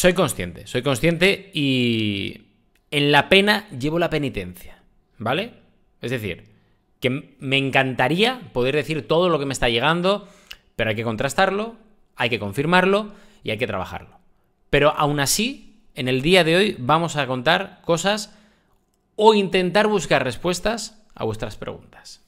Soy consciente, soy consciente y en la pena llevo la penitencia, ¿vale? Es decir, que me encantaría poder decir todo lo que me está llegando, pero hay que contrastarlo, hay que confirmarlo y hay que trabajarlo. Pero aún así, en el día de hoy vamos a contar cosas o intentar buscar respuestas a vuestras preguntas.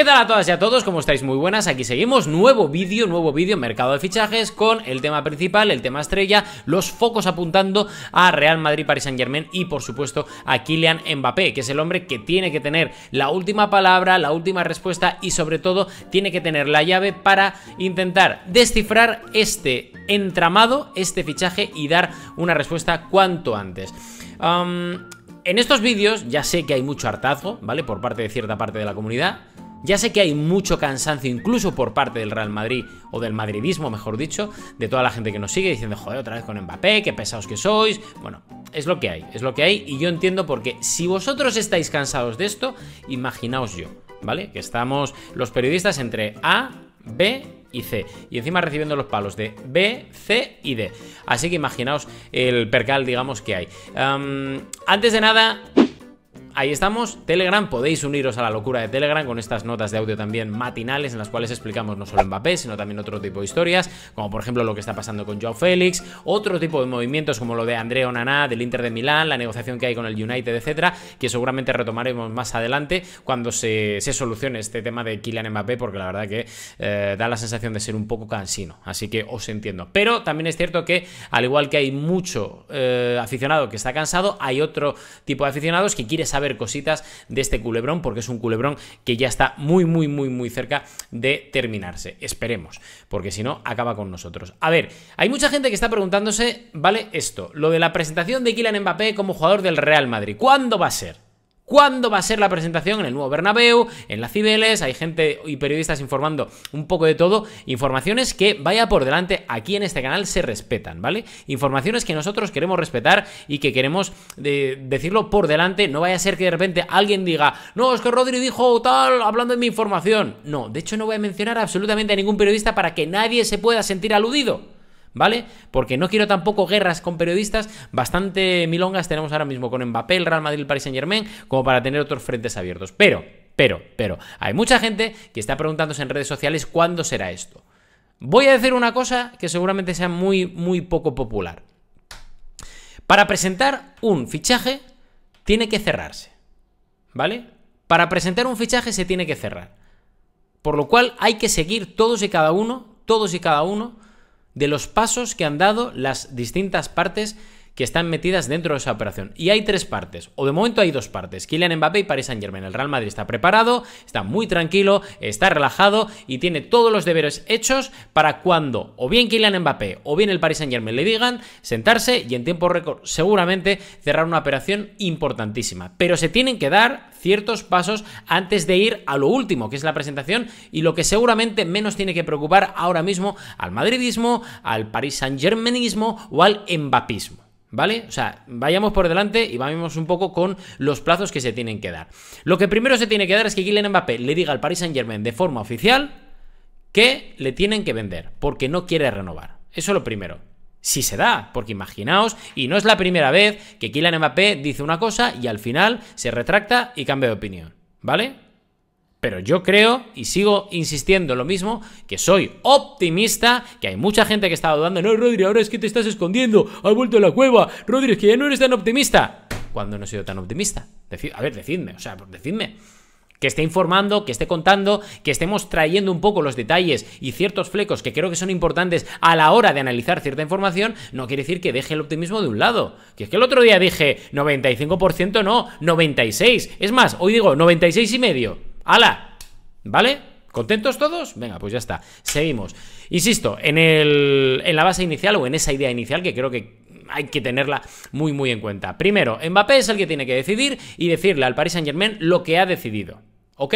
¿Qué tal a todas y a todos? ¿Cómo estáis? Muy buenas, aquí seguimos, nuevo vídeo, nuevo vídeo mercado de fichajes con el tema principal, el tema estrella, los focos apuntando a Real Madrid, Paris Saint Germain y por supuesto a Kylian Mbappé, que es el hombre que tiene que tener la última palabra, la última respuesta y sobre todo tiene que tener la llave para intentar descifrar este entramado, este fichaje y dar una respuesta cuanto antes. en estos vídeos ya sé que hay mucho hartazgo, ¿vale? Por parte de cierta parte de la comunidad ya sé que hay mucho cansancio, incluso por parte del Real Madrid, o del madridismo, mejor dicho, de toda la gente que nos sigue diciendo, joder, otra vez con Mbappé, qué pesados que sois. Bueno, es lo que hay, es lo que hay, y yo entiendo porque si vosotros estáis cansados de esto, imaginaos yo, ¿vale? Que estamos los periodistas entre A, B y C. Y encima recibiendo los palos de B, C y D. Así que imaginaos el percal, digamos, que hay. antes de nada, ahí estamos. Telegram, podéis uniros a la locura de Telegram con estas notas de audio también matinales en las cuales explicamos no solo Mbappé, sino también otro tipo de historias, como por ejemplo lo que está pasando con Joao Félix, otro tipo de movimientos como lo de Andrea Naná, del Inter de Milán, la negociación que hay con el United, etcétera, que seguramente retomaremos más adelante cuando se, solucione este tema de Kylian Mbappé, porque la verdad que eh, da la sensación de ser un poco cansino. Así que os entiendo. Pero también es cierto que, al igual que hay mucho eh, aficionado que está cansado, hay otro tipo de aficionados que quiere saber ver cositas de este culebrón, porque es un culebrón que ya está muy, muy, muy, muy cerca de terminarse. Esperemos, porque si no, acaba con nosotros. A ver, hay mucha gente que está preguntándose, ¿vale? Esto, lo de la presentación de Kylian Mbappé como jugador del Real Madrid. ¿Cuándo va a ser? cuándo va a ser la presentación en el nuevo Bernabéu, en la Cibeles, hay gente y periodistas informando un poco de todo, informaciones que vaya por delante aquí en este canal se respetan, ¿vale? Informaciones que nosotros queremos respetar y que queremos eh, decirlo por delante, no vaya a ser que de repente alguien diga, no, es que Rodri dijo tal hablando de mi información. No, de hecho no voy a mencionar absolutamente a ningún periodista para que nadie se pueda sentir aludido. ¿vale? Porque no quiero tampoco guerras con periodistas, bastante milongas tenemos ahora mismo con Mbappé, el Real Madrid, el Paris Saint Germain, como para tener otros frentes abiertos. Pero, pero, pero, hay mucha gente que está preguntándose en redes sociales cuándo será esto. Voy a decir una cosa que seguramente sea muy, muy poco popular. Para presentar un fichaje tiene que cerrarse, ¿vale? Para presentar un fichaje se tiene que cerrar. Por lo cual hay que seguir todos y cada uno, todos y cada uno, de los pasos que han dado las distintas partes que están metidas dentro de esa operación. Y hay tres partes, o de momento hay dos partes, Kylian Mbappé y Paris Saint Germain. El Real Madrid está preparado, está muy tranquilo, está relajado y tiene todos los deberes hechos para cuando o bien Kylian Mbappé o bien el Paris Saint Germain le digan sentarse y en tiempo récord seguramente cerrar una operación importantísima. Pero se tienen que dar ciertos pasos antes de ir a lo último, que es la presentación y lo que seguramente menos tiene que preocupar ahora mismo al madridismo, al Paris Saint Germainismo o al Mbappismo ¿Vale? O sea, vayamos por delante y vayamos un poco con los plazos que se tienen que dar. Lo que primero se tiene que dar es que Kylian Mbappé le diga al Paris Saint-Germain de forma oficial que le tienen que vender porque no quiere renovar. Eso es lo primero. Si se da, porque imaginaos, y no es la primera vez que Kylian Mbappé dice una cosa y al final se retracta y cambia de opinión, ¿vale? Pero yo creo, y sigo insistiendo lo mismo, que soy optimista, que hay mucha gente que está dudando, no, Rodri, ahora es que te estás escondiendo, has vuelto a la cueva, Rodri, es que ya no eres tan optimista. Cuando no he sido tan optimista? a ver, decidme, o sea, decidme. Que esté informando, que esté contando, que estemos trayendo un poco los detalles y ciertos flecos que creo que son importantes a la hora de analizar cierta información, no quiere decir que deje el optimismo de un lado. Que es que el otro día dije 95% no, 96%. Es más, hoy digo 96 y medio. ¡Hala! ¿Vale? ¿Contentos todos? Venga, pues ya está. Seguimos. Insisto, en, el, en la base inicial o en esa idea inicial que creo que hay que tenerla muy, muy en cuenta. Primero, Mbappé es el que tiene que decidir y decirle al Paris Saint Germain lo que ha decidido. ¿Ok?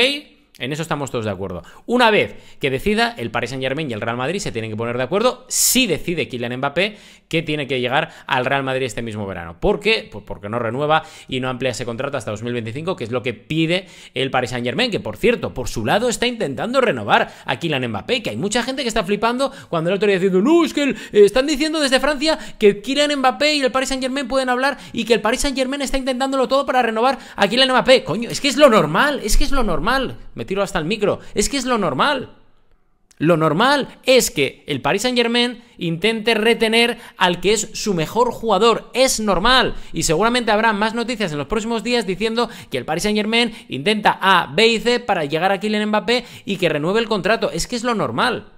En eso estamos todos de acuerdo. Una vez que decida, el Paris Saint Germain y el Real Madrid se tienen que poner de acuerdo si decide Kylian Mbappé que tiene que llegar al Real Madrid este mismo verano. ¿Por qué? Pues porque no renueva y no amplía ese contrato hasta 2025, que es lo que pide el Paris Saint Germain, que por cierto, por su lado está intentando renovar a Kylian Mbappé, que hay mucha gente que está flipando cuando el otro día diciendo, no, es que están diciendo desde Francia que Kylian Mbappé y el Paris Saint Germain pueden hablar y que el Paris Saint Germain está intentándolo todo para renovar a Kylian Mbappé. Coño, es que es lo normal, es que es lo normal. Me tiro hasta el micro. Es que es lo normal. Lo normal es que el Paris Saint Germain intente retener al que es su mejor jugador. Es normal. Y seguramente habrá más noticias en los próximos días diciendo que el Paris Saint Germain intenta A, B y C para llegar a Kylian Mbappé y que renueve el contrato. Es que es lo normal.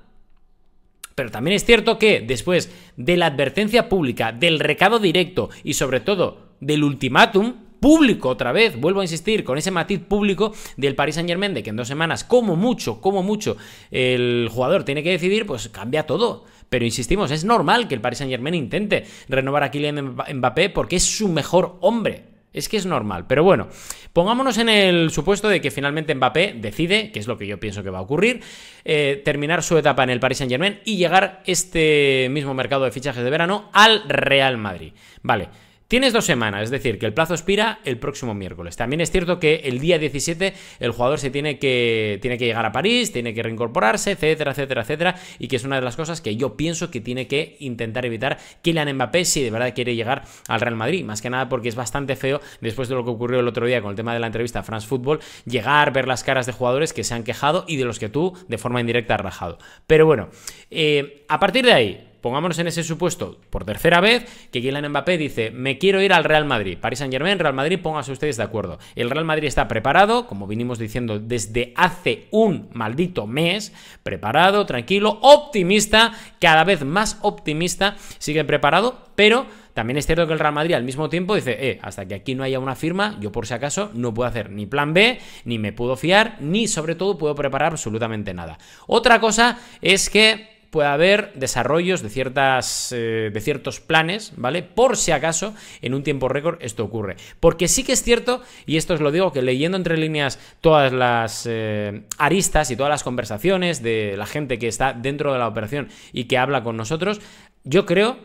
Pero también es cierto que después de la advertencia pública, del recado directo y sobre todo del ultimátum, público otra vez, vuelvo a insistir, con ese matiz público del Paris Saint Germain de que en dos semanas, como mucho, como mucho, el jugador tiene que decidir, pues cambia todo. Pero insistimos, es normal que el Paris Saint Germain intente renovar a Kylian Mbappé porque es su mejor hombre. Es que es normal. Pero bueno, pongámonos en el supuesto de que finalmente Mbappé decide, que es lo que yo pienso que va a ocurrir, eh, terminar su etapa en el Paris Saint Germain y llegar este mismo mercado de fichajes de verano al Real Madrid. Vale. Tienes dos semanas, es decir, que el plazo expira el próximo miércoles. También es cierto que el día 17 el jugador se tiene que, tiene que llegar a París, tiene que reincorporarse, etcétera, etcétera, etcétera, y que es una de las cosas que yo pienso que tiene que intentar evitar que Kylian Mbappé si de verdad quiere llegar al Real Madrid, más que nada porque es bastante feo después de lo que ocurrió el otro día con el tema de la entrevista a France Football, llegar, ver las caras de jugadores que se han quejado y de los que tú de forma indirecta has rajado. Pero bueno, eh, a partir de ahí, Pongámonos en ese supuesto por tercera vez que Kylian Mbappé dice, me quiero ir al Real Madrid. Paris Saint Germain, Real Madrid, pónganse ustedes de acuerdo. El Real Madrid está preparado, como vinimos diciendo desde hace un maldito mes, preparado, tranquilo, optimista, cada vez más optimista, sigue preparado, pero... También es cierto que el Real Madrid al mismo tiempo dice, eh, hasta que aquí no haya una firma, yo por si acaso no puedo hacer ni plan B, ni me puedo fiar, ni sobre todo puedo preparar absolutamente nada. Otra cosa es que puede haber desarrollos de, ciertas, eh, de ciertos planes, ¿vale? Por si acaso en un tiempo récord esto ocurre. Porque sí que es cierto, y esto os lo digo, que leyendo entre líneas todas las eh, aristas y todas las conversaciones de la gente que está dentro de la operación y que habla con nosotros, yo creo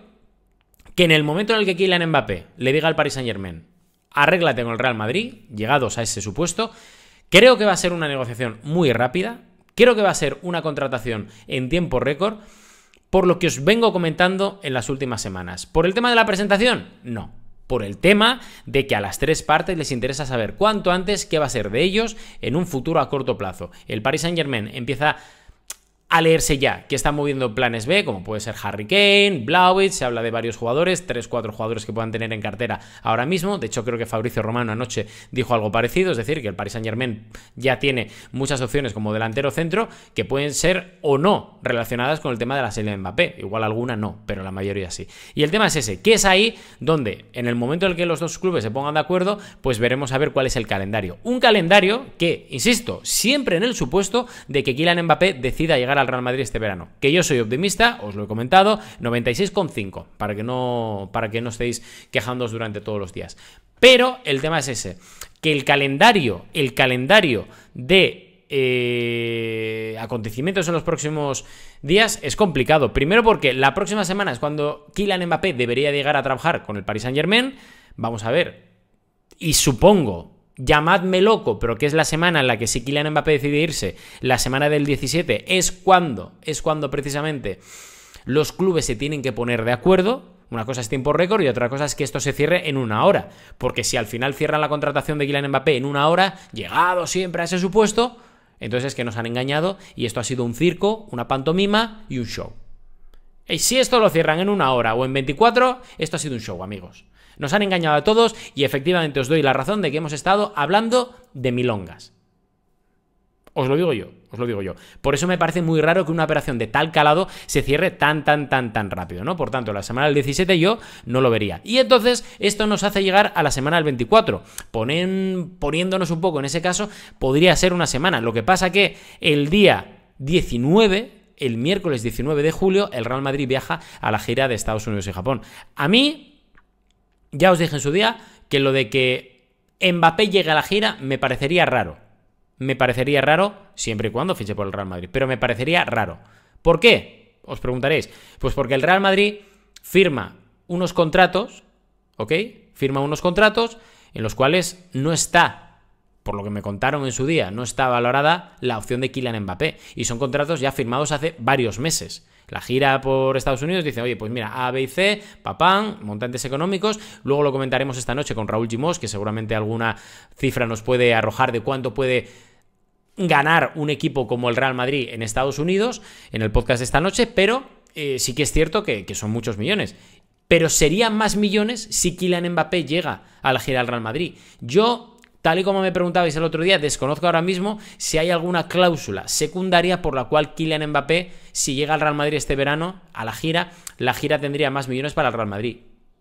que en el momento en el que Kylian Mbappé le diga al Paris Saint Germain, arréglate con el Real Madrid, llegados a ese supuesto, creo que va a ser una negociación muy rápida, Creo que va a ser una contratación en tiempo récord, por lo que os vengo comentando en las últimas semanas. ¿Por el tema de la presentación? No. Por el tema de que a las tres partes les interesa saber cuánto antes qué va a ser de ellos en un futuro a corto plazo. El Paris Saint Germain empieza a leerse ya, que están moviendo planes B, como puede ser Harry Kane, Blauwitz, se habla de varios jugadores, tres cuatro jugadores que puedan tener en cartera ahora mismo. De hecho, creo que Fabricio Romano anoche dijo algo parecido, es decir, que el Paris Saint Germain ya tiene muchas opciones como delantero centro que pueden ser o no relacionadas con el tema de la serie de Mbappé. Igual alguna no, pero la mayoría sí. Y el tema es ese, que es ahí donde, en el momento en el que los dos clubes se pongan de acuerdo, pues veremos a ver cuál es el calendario. Un calendario que, insisto, siempre en el supuesto de que Kylian Mbappé decida llegar a al Real Madrid este verano. Que yo soy optimista, os lo he comentado, 96,5, para que no para que no estéis quejándoos durante todos los días. Pero el tema es ese, que el calendario, el calendario de eh, acontecimientos en los próximos días es complicado. Primero porque la próxima semana es cuando Kylian Mbappé debería llegar a trabajar con el Paris Saint Germain. Vamos a ver. Y supongo, llamadme loco, pero que es la semana en la que si Kylian Mbappé decide irse, la semana del 17, es cuando, es cuando precisamente los clubes se tienen que poner de acuerdo. Una cosa es tiempo récord y otra cosa es que esto se cierre en una hora. Porque si al final cierran la contratación de Kylian Mbappé en una hora, llegado siempre a ese supuesto, entonces es que nos han engañado y esto ha sido un circo, una pantomima y un show. Y si esto lo cierran en una hora o en 24, esto ha sido un show, amigos. Nos han engañado a todos y efectivamente os doy la razón de que hemos estado hablando de milongas. Os lo digo yo, os lo digo yo. Por eso me parece muy raro que una operación de tal calado se cierre tan, tan, tan, tan rápido, ¿no? Por tanto, la semana del 17 yo no lo vería. Y entonces esto nos hace llegar a la semana del 24. poniéndonos un poco en ese caso, podría ser una semana. Lo que pasa que el día 19, el miércoles 19 de julio, el Real Madrid viaja a la gira de Estados Unidos y Japón. A mí ya os dije en su día que lo de que Mbappé llegue a la gira me parecería raro. Me parecería raro siempre y cuando fiche por el Real Madrid, pero me parecería raro. ¿Por qué? Os preguntaréis. Pues porque el Real Madrid firma unos contratos, ¿ok? Firma unos contratos en los cuales no está, por lo que me contaron en su día, no está valorada la opción de Kylian Mbappé. Y son contratos ya firmados hace varios meses la gira por Estados Unidos, dice, oye, pues mira, A, B y C, papán, montantes económicos, luego lo comentaremos esta noche con Raúl Gimos, que seguramente alguna cifra nos puede arrojar de cuánto puede ganar un equipo como el Real Madrid en Estados Unidos en el podcast de esta noche, pero eh, sí que es cierto que, son muchos millones pero serían más millones si Kylian Mbappé llega a la gira del Real Madrid. Yo Tal y como me preguntabais el otro día, desconozco ahora mismo si hay alguna cláusula secundaria por la cual Kylian Mbappé, si llega al Real Madrid este verano, a la gira, la gira tendría más millones para el Real Madrid.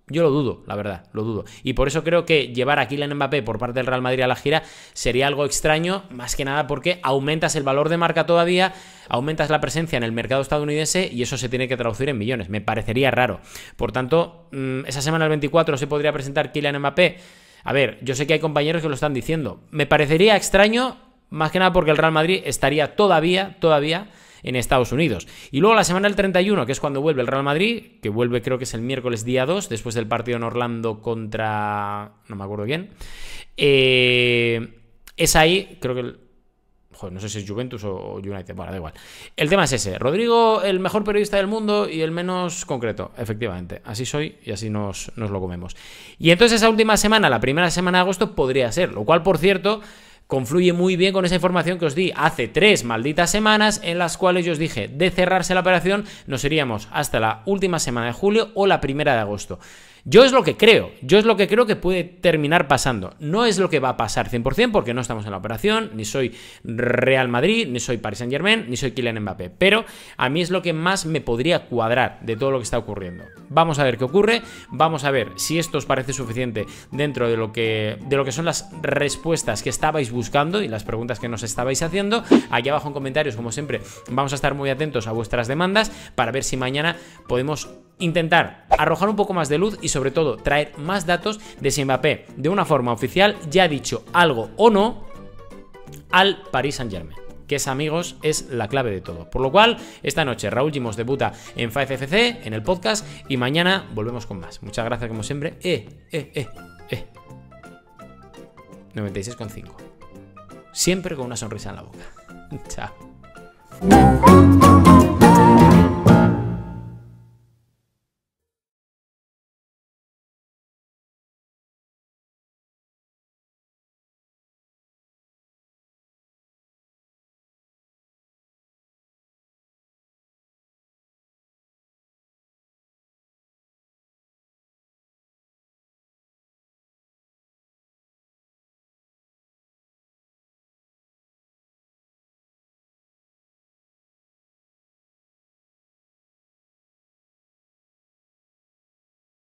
Yo lo dudo, la verdad, lo dudo. Y por eso creo que llevar a Kylian Mbappé por parte del Real Madrid a la gira sería algo extraño, más que nada porque aumentas el valor de marca todavía, aumentas la presencia en el mercado estadounidense y eso se tiene que traducir en millones. Me parecería raro. Por tanto, mm, esa semana el 24 se podría presentar Kylian Mbappé a ver, yo sé que hay compañeros que lo están diciendo. Me parecería extraño, más que nada porque el Real Madrid estaría todavía, todavía en Estados Unidos. Y luego la semana del 31, que es cuando vuelve el Real Madrid, que vuelve creo que es el miércoles día 2, después del partido en Orlando contra... no me acuerdo bien. Eh, es ahí, creo que no sé si es Juventus o United, bueno, da igual. El tema es ese. Rodrigo, el mejor periodista del mundo y el menos concreto, efectivamente. Así soy y así nos, nos lo comemos. Y entonces esa última semana, la primera semana de agosto, podría ser. Lo cual, por cierto, confluye muy bien con esa información que os di hace tres malditas semanas en las cuales yo os dije de cerrarse la operación nos iríamos hasta la última semana de julio o la primera de agosto. Yo es lo que creo, yo es lo que creo que puede terminar pasando. No es lo que va a pasar 100% porque no estamos en la operación, ni soy Real Madrid, ni soy Paris Saint Germain, ni soy Kylian Mbappé, pero a mí es lo que más me podría cuadrar de todo lo que está ocurriendo. Vamos a ver qué ocurre, vamos a ver si esto os parece suficiente dentro de lo que, de lo que son las respuestas que estabais buscando y las preguntas que nos estabais haciendo. Aquí abajo en comentarios, como siempre, vamos a estar muy atentos a vuestras demandas para ver si mañana podemos intentar arrojar un poco más de luz y sobre todo traer más datos de si Mbappé de una forma oficial ya ha dicho algo o no al Paris Saint-Germain que es amigos es la clave de todo. Por lo cual, esta noche Raúl Gimos debuta en 5 en el podcast, y mañana volvemos con más. Muchas gracias como siempre. Eh, eh, eh, eh. 96,5. Siempre con una sonrisa en la boca. Chao.